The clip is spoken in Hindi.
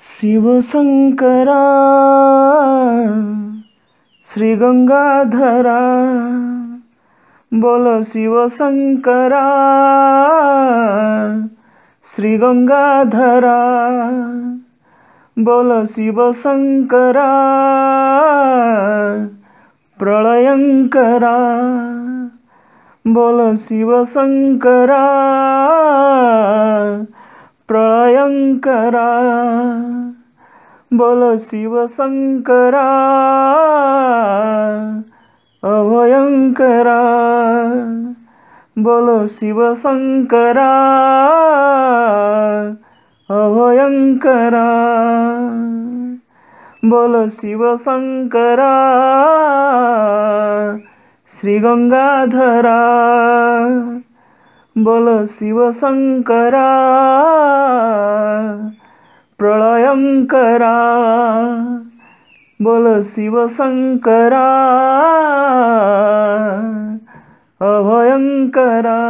शिवशङ्करा श्रीगङ्गाधरा बोलो शिवशङ्करा श्रीगङ्गाधरा बोलो शिवशङ्करा प्रलयङ्करा बोलो शिवशङ्करा प्रयंकरा बोलो शिव शंकरा अभयंकरा बोलो शिव शंकरा अभयंकरा बोलो शिव शंकरा श्री गंगाधरा बोलो शिवशङ्करा प्रलयङ्करा बोलो शिवशङ्करा अभयङ्करा